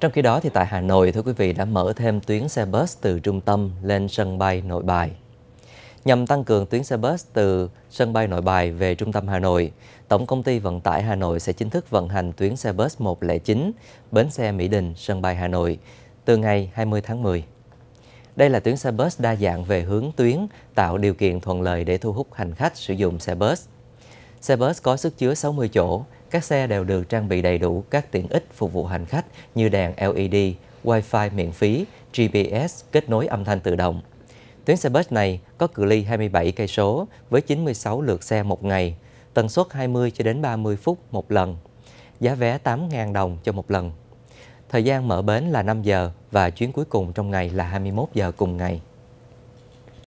Trong khi đó thì tại Hà Nội, thưa quý vị đã mở thêm tuyến xe bus từ trung tâm lên sân bay Nội Bài. Nhằm tăng cường tuyến xe bus từ sân bay Nội Bài về trung tâm Hà Nội, Tổng công ty vận tải Hà Nội sẽ chính thức vận hành tuyến xe bus 109 bến xe Mỹ Đình, sân bay Hà Nội từ ngày 20 tháng 10. Đây là tuyến xe bus đa dạng về hướng tuyến, tạo điều kiện thuận lợi để thu hút hành khách sử dụng xe bus. Xe bus có sức chứa 60 chỗ, các xe đều được trang bị đầy đủ các tiện ích phục vụ hành khách như đèn LED, Wi-Fi miễn phí, GPS kết nối âm thanh tự động. Tuyến xe bus này có cự ly 27 cây số với 96 lượt xe một ngày, tần suất 20 cho đến 30 phút một lần. Giá vé 8.000 đồng cho một lần. Thời gian mở bến là 5 giờ và chuyến cuối cùng trong ngày là 21 giờ cùng ngày.